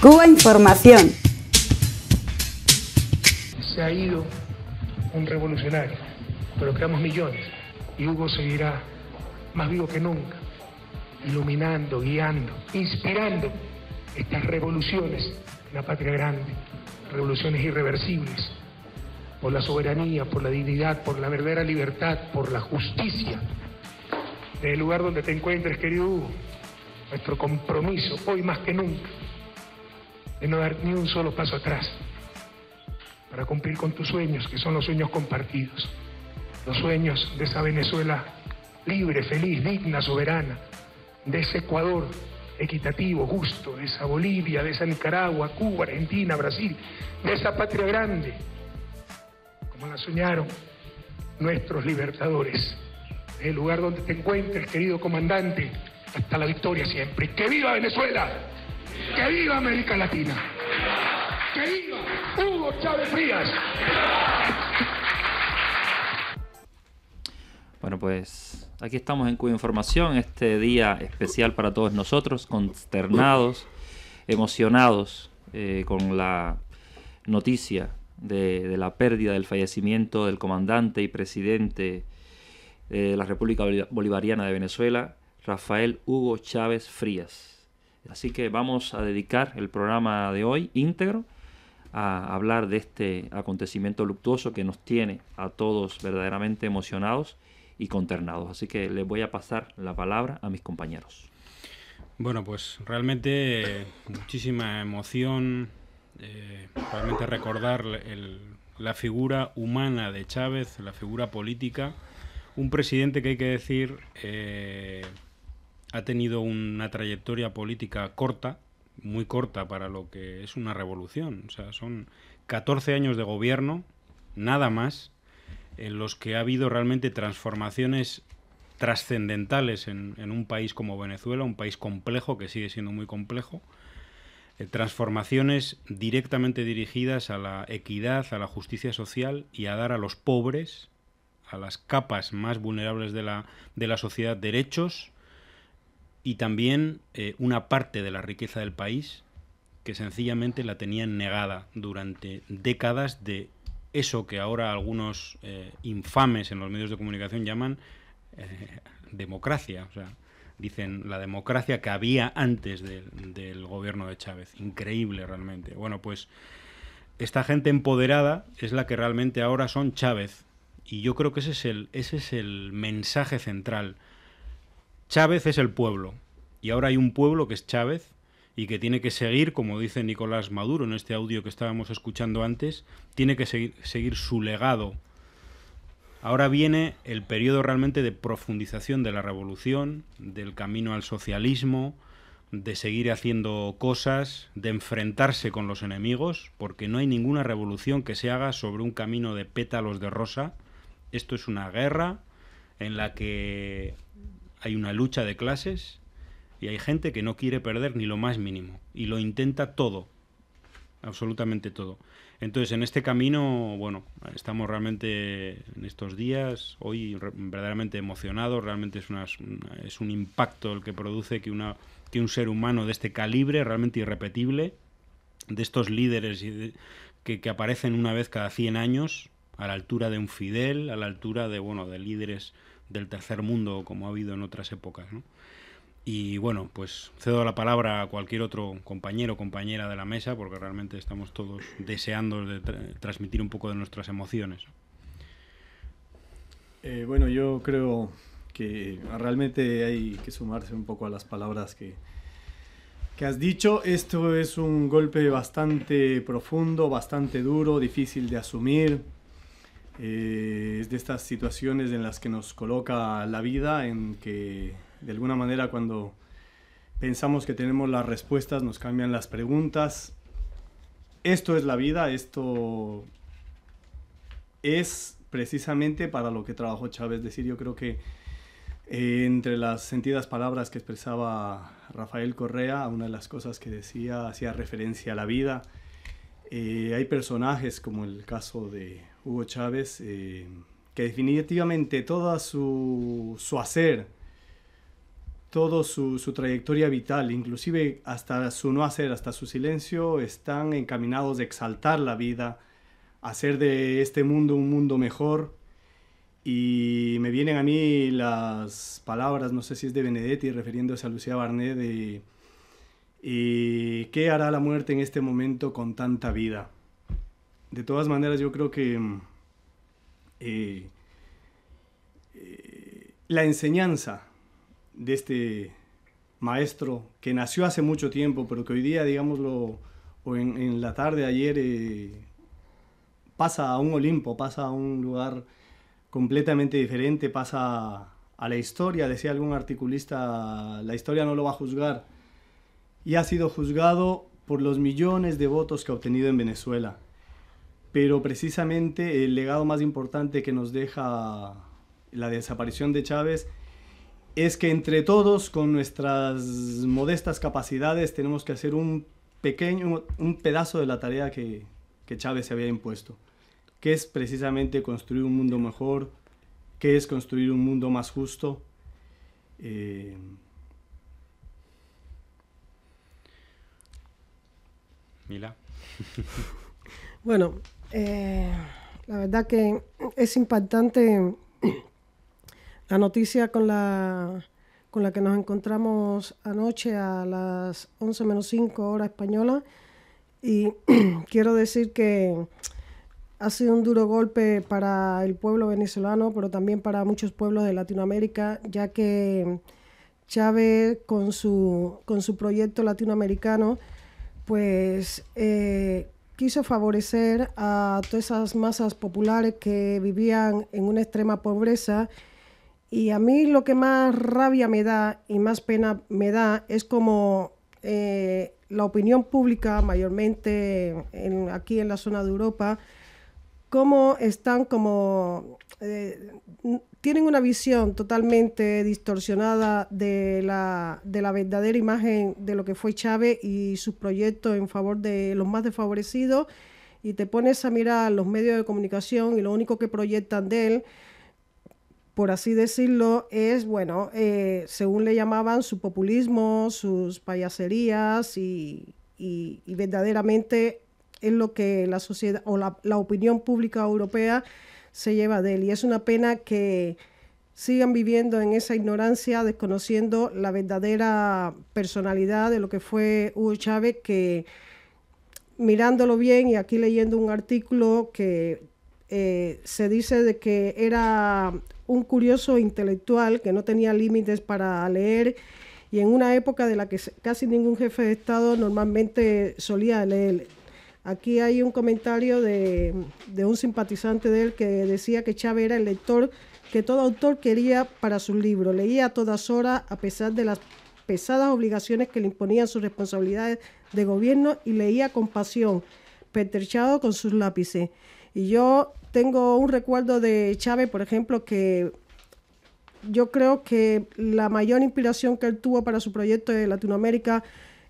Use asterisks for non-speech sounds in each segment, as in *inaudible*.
Cuba Información. Se ha ido un revolucionario, pero creamos millones y Hugo seguirá más vivo que nunca, iluminando, guiando, inspirando estas revoluciones la patria grande, revoluciones irreversibles, por la soberanía, por la dignidad, por la verdadera libertad, por la justicia. el lugar donde te encuentres, querido Hugo, nuestro compromiso, hoy más que nunca, de no dar ni un solo paso atrás para cumplir con tus sueños, que son los sueños compartidos, los sueños de esa Venezuela libre, feliz, digna, soberana, de ese Ecuador equitativo, justo, de esa Bolivia, de esa Nicaragua, Cuba, Argentina, Brasil, de esa patria grande, como la soñaron nuestros libertadores. El lugar donde te encuentres, querido comandante, hasta la victoria siempre. ¡Que viva Venezuela! ¡Que viva América Latina! ¡Que viva Hugo Chávez Frías! Bueno, pues aquí estamos en cuya Información, este día especial para todos nosotros, consternados, emocionados eh, con la noticia de, de, la pérdida del fallecimiento del comandante y presidente eh, de la República Bolivariana de Venezuela, Rafael Hugo Chávez Frías. Así que vamos a dedicar el programa de hoy íntegro a hablar de este acontecimiento luctuoso que nos tiene a todos verdaderamente emocionados y conternados. Así que les voy a pasar la palabra a mis compañeros. Bueno, pues realmente eh, muchísima emoción, eh, realmente recordar la figura humana de Chávez, la figura política, un presidente que hay que decir... Eh, ha tenido una trayectoria política corta, muy corta para lo que es una revolución. O sea, son 14 años de gobierno, nada más, en los que ha habido realmente transformaciones trascendentales en, un país como Venezuela, un país complejo que sigue siendo muy complejo, eh, transformaciones directamente dirigidas a la equidad, a la justicia social y a dar a los pobres, a las capas más vulnerables de la, de la sociedad derechos, y también eh, una parte de la riqueza del país que sencillamente la tenían negada durante décadas de eso que ahora algunos eh, infames en los medios de comunicación llaman eh, democracia. dicen la democracia que había antes del gobierno de Chávez. Increíble realmente. Bueno, pues esta gente empoderada es la que realmente ahora son Chávez. Y yo creo que ese es el, ese es el mensaje central Chávez es el pueblo. Y ahora hay un pueblo que es Chávez y que tiene que seguir, como dice Nicolás Maduro en este audio que estábamos escuchando antes, tiene que seguir, su legado. Ahora viene el periodo realmente de profundización de la revolución, del camino al socialismo, de seguir haciendo cosas, de enfrentarse con los enemigos, porque no hay ninguna revolución que se haga sobre un camino de pétalos de rosa. Esto es una guerra en la que hay una lucha de clases y hay gente que no quiere perder ni lo más mínimo y lo intenta todo, absolutamente todo. Entonces, en este camino, bueno, estamos realmente en estos días, hoy verdaderamente emocionados, realmente es, es un impacto el que produce que, una, que un ser humano de este calibre, realmente irrepetible, de estos líderes que, que, aparecen una vez cada 100 años, a la altura de un Fidel, a la altura de, bueno, de líderes del tercer mundo como ha habido en otras épocas. ¿no? Y bueno, pues cedo la palabra a cualquier otro compañero o compañera de la mesa porque realmente estamos todos deseando transmitir un poco de nuestras emociones. Eh, bueno, yo creo que realmente hay que sumarse un poco a las palabras que, que has dicho. Esto es un golpe bastante profundo, bastante duro, difícil de asumir eh, es de estas situaciones en las que nos coloca la vida, en que de alguna manera cuando pensamos que tenemos las respuestas nos cambian las preguntas. Esto es la vida, esto es precisamente para lo que trabajó Chávez. decir, yo creo que eh, entre las sentidas palabras que expresaba Rafael Correa, una de las cosas que decía hacía referencia a la vida. Eh, hay personajes como el caso de Hugo Chávez eh, que definitivamente todo su, su hacer, toda su, su, trayectoria vital, inclusive hasta su no hacer, hasta su silencio, están encaminados a exaltar la vida, a hacer de este mundo un mundo mejor. Y me vienen a mí las palabras, no sé si es de Benedetti, refiriéndose a Lucía Barnet, de ¿Y qué hará la muerte en este momento con tanta vida? De todas maneras, yo creo que mm, eh, eh, la enseñanza de este maestro que nació hace mucho tiempo, pero que hoy día, digámoslo, o en, la tarde ayer, eh, pasa a un Olimpo, pasa a un lugar completamente diferente, pasa a la historia, decía algún articulista, la historia no lo va a juzgar y ha sido juzgado por los millones de votos que ha obtenido en Venezuela. Pero precisamente el legado más importante que nos deja la desaparición de Chávez es que entre todos, con nuestras modestas capacidades, tenemos que hacer un pequeño, un pedazo de la tarea que, Chávez se había impuesto, que es precisamente construir un mundo mejor, que es construir un mundo más justo. Eh, *laughs* bueno, eh, la verdad que es impactante la noticia con la, que nos encontramos anoche a las 11 menos 5 hora española. Y *clears throat* quiero decir que ha sido un duro golpe para el pueblo venezolano, pero también para muchos pueblos de Latinoamérica, ya que Chávez con su, con su proyecto latinoamericano pues eh, quiso favorecer a todas esas masas populares que vivían en una extrema pobreza. Y a mí lo que más rabia me da y más pena me da es como eh, la opinión pública, mayormente aquí en la zona de Europa, cómo están como... Eh, tienen una visión totalmente distorsionada de la, de la verdadera imagen de lo que fue Chávez y sus proyectos en favor de los más desfavorecidos y te pones a mirar los medios de comunicación y lo único que proyectan de él, por así decirlo, es, bueno, eh, según le llamaban, su populismo, sus payaserías y, y verdaderamente es lo que la sociedad o la, opinión pública europea se lleva de él. Y es una pena que sigan viviendo en esa ignorancia, desconociendo la verdadera personalidad de lo que fue Hugo Chávez, que mirándolo bien y aquí leyendo un artículo que eh, se dice de que era un curioso intelectual que no tenía límites para leer y en una época de la que casi ningún jefe de Estado normalmente solía leer. Aquí hay un comentario de, un simpatizante de él que decía que Chávez era el lector que todo autor quería para su libro. Leía a todas horas a pesar de las pesadas obligaciones que le imponían sus responsabilidades de gobierno y leía con pasión, pertrechado con sus lápices. Y yo tengo un recuerdo de Chávez, por ejemplo, que yo creo que la mayor inspiración que él tuvo para su proyecto de Latinoamérica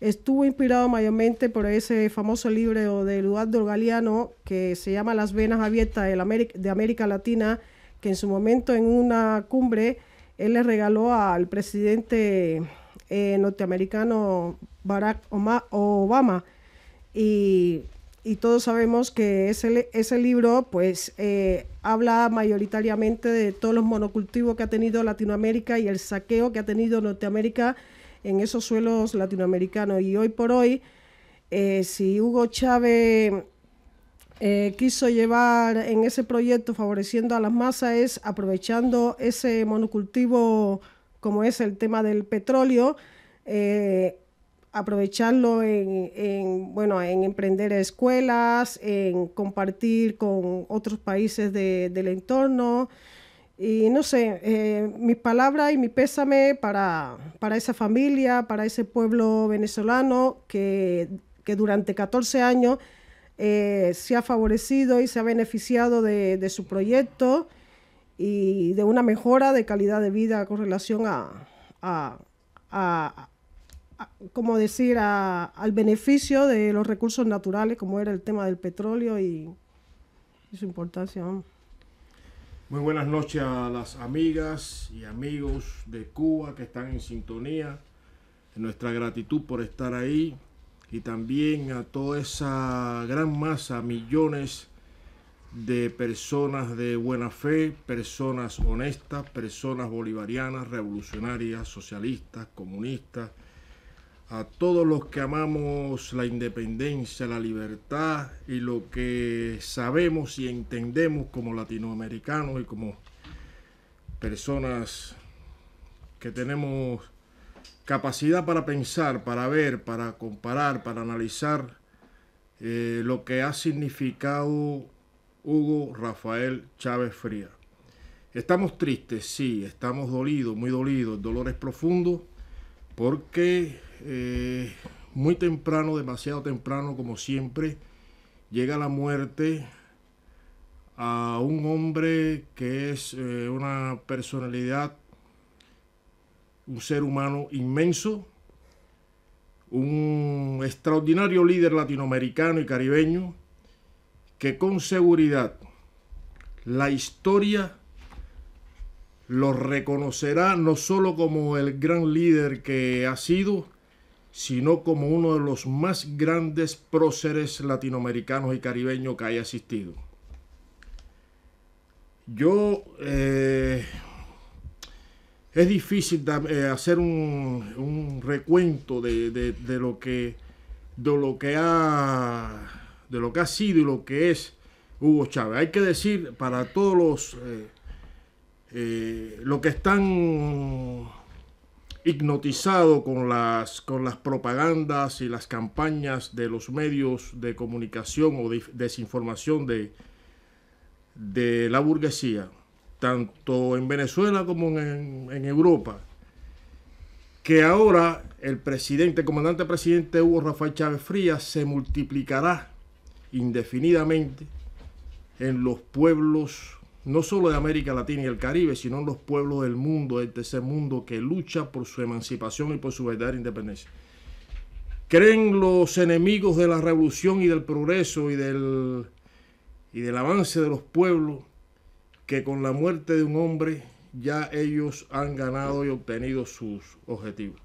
estuvo inspirado mayormente por ese famoso libro de Eduardo Galeano que se llama Las venas abiertas de, América, de América Latina, que en su momento en una cumbre él le regaló al presidente eh, norteamericano Barack Obama. Y, todos sabemos que ese, ese libro pues eh, habla mayoritariamente de todos los monocultivos que ha tenido Latinoamérica y el saqueo que ha tenido Norteamérica en esos suelos latinoamericanos. Y hoy por hoy, eh, si Hugo Chávez eh, quiso llevar en ese proyecto favoreciendo a las masas, es aprovechando ese monocultivo como es el tema del petróleo, eh, aprovecharlo en, bueno, en emprender escuelas, en compartir con otros países del entorno. Y no sé, eh, mis palabras y mi pésame para, esa familia, para ese pueblo venezolano que, durante 14 años eh, se ha favorecido y se ha beneficiado de, su proyecto y de una mejora de calidad de vida con relación a, como decir, al beneficio de los recursos naturales, como era el tema del petróleo y, y su importancia. Muy buenas noches a las amigas y amigos de Cuba que están en sintonía. Nuestra gratitud por estar ahí y también a toda esa gran masa, millones de personas de buena fe, personas honestas, personas bolivarianas, revolucionarias, socialistas, comunistas, a todos los que amamos la independencia, la libertad y lo que sabemos y entendemos como latinoamericanos y como personas que tenemos capacidad para pensar, para ver, para comparar, para analizar eh, lo que ha significado Hugo Rafael Chávez Fría. Estamos tristes, sí, estamos dolidos, muy dolidos, el dolor es profundo porque eh, muy temprano, demasiado temprano, como siempre, llega la muerte a un hombre que es eh, una personalidad, un ser humano inmenso, un extraordinario líder latinoamericano y caribeño, que con seguridad la historia lo reconocerá no solo como el gran líder que ha sido, sino como uno de los más grandes próceres latinoamericanos y caribeños que haya asistido. Yo eh, es difícil eh, hacer un, recuento de, lo que de lo que ha de lo que ha sido y lo que es Hugo Chávez. Hay que decir para todos los eh, los que están hipnotizado con las, con las propagandas y las campañas de los medios de comunicación o desinformación de, de la burguesía, tanto en Venezuela como en, en Europa, que ahora el presidente, el comandante presidente Hugo Rafael Chávez Frías se multiplicará indefinidamente en los pueblos no solo de América Latina y el Caribe, sino en los pueblos del mundo, del tercer este mundo, que lucha por su emancipación y por su verdadera independencia. ¿Creen los enemigos de la revolución y del progreso y del, y del avance de los pueblos que con la muerte de un hombre ya ellos han ganado y obtenido sus objetivos?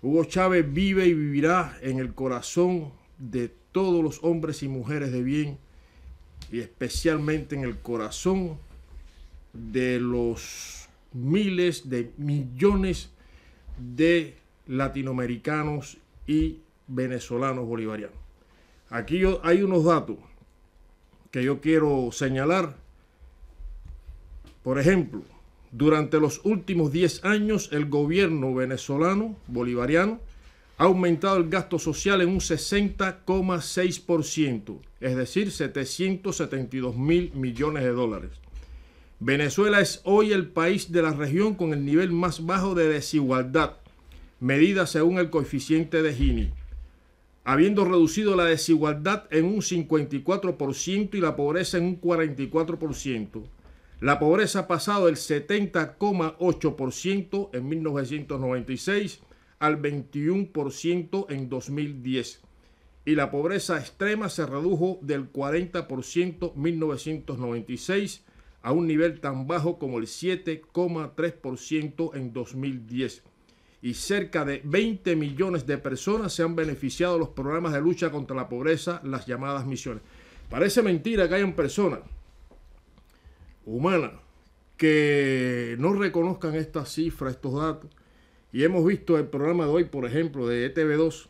Hugo Chávez vive y vivirá en el corazón de todos los hombres y mujeres de bien y especialmente en el corazón de los miles de millones de latinoamericanos y venezolanos bolivarianos. Aquí hay unos datos que yo quiero señalar. Por ejemplo, durante los últimos 10 años el gobierno venezolano bolivariano ha aumentado el gasto social en un 60,6%, es decir, 772 mil millones de dólares. Venezuela es hoy el país de la región con el nivel más bajo de desigualdad, medida según el coeficiente de Gini, habiendo reducido la desigualdad en un 54% y la pobreza en un 44%. La pobreza ha pasado del 70,8% en 1996 al 21% en 2010 y la pobreza extrema se redujo del 40% en 1996 a un nivel tan bajo como el 7,3% en 2010. Y cerca de 20 millones de personas se han beneficiado de los programas de lucha contra la pobreza, las llamadas misiones. Parece mentira que hayan personas humanas que no reconozcan estas cifras, estos datos, y hemos visto el programa de hoy, por ejemplo, de ETV2,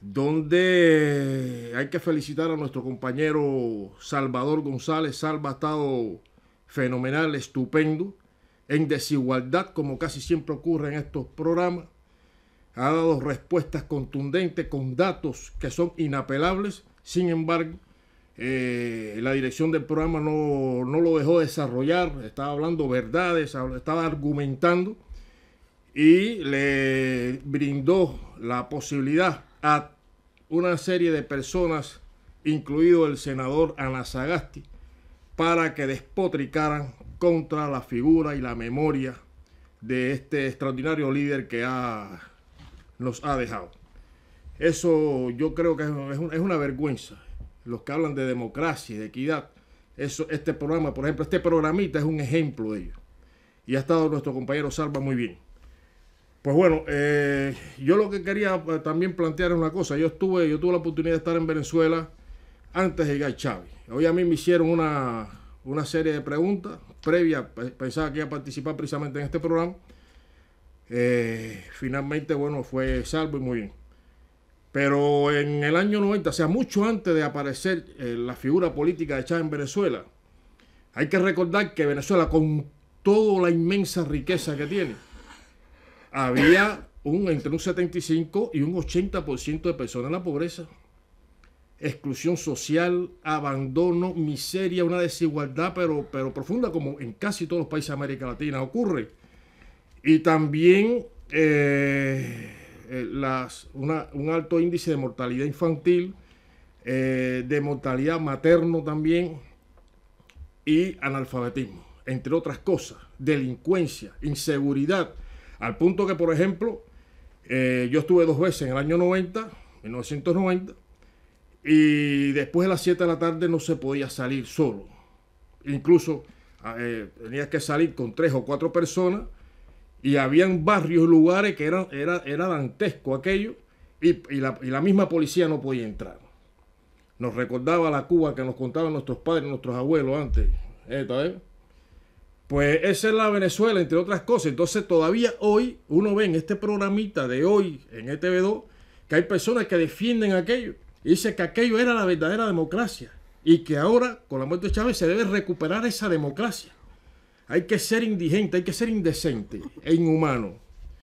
donde hay que felicitar a nuestro compañero Salvador González. Salva ha estado fenomenal, estupendo, en desigualdad, como casi siempre ocurre en estos programas. Ha dado respuestas contundentes con datos que son inapelables. Sin embargo, eh, la dirección del programa no, no lo dejó desarrollar. Estaba hablando verdades, estaba argumentando y le brindó la posibilidad a una serie de personas, incluido el senador Ana Anasagasti, para que despotricaran contra la figura y la memoria de este extraordinario líder que nos ha dejado. Eso yo creo que es, una vergüenza. Los que hablan de democracia y de equidad, eso, este programa, por ejemplo, este programita es un ejemplo de ello. Y ha estado nuestro compañero Salva muy bien. Pues bueno, eh, yo lo que quería eh, también plantear es una cosa. Yo estuve, yo tuve la oportunidad de estar en Venezuela antes de llegar Chávez. Hoy a mí me hicieron una, serie de preguntas previas. Pensaba que iba a participar precisamente en este programa. Eh, finalmente, bueno, fue salvo y muy bien. Pero en el año 90, o sea, mucho antes de aparecer la figura política de Chávez en Venezuela, hay que recordar que Venezuela, con toda la inmensa riqueza que tiene, había un, entre un 75 y un 80% de personas en la pobreza. Exclusión social, abandono, miseria, una desigualdad, pero, profunda, como en casi todos los países de América Latina ocurre. Y también eh, eh, un alto índice de mortalidad infantil, eh, de mortalidad materno también y analfabetismo, entre otras cosas, delincuencia, inseguridad al punto que, por ejemplo, eh, yo estuve dos veces en el año 90, 1990, y después de las 7 de la tarde no se podía salir solo. Incluso ah, eh, tenías que salir con tres o cuatro personas y habían barrios, lugares que eran, era, era dantesco aquello y, la, misma policía no podía entrar nos recordaba la Cuba que nos contaban nuestros padres, nuestros abuelos antes. ¿eh? Pues esa es la Venezuela, entre otras cosas. Entonces todavía hoy uno ve en este programita de hoy en ETV2 este que hay personas que defienden aquello. Y dicen que aquello era la verdadera democracia y que ahora con la muerte de Chávez se debe recuperar esa democracia. Hay que ser indigente, hay que ser indecente e inhumano.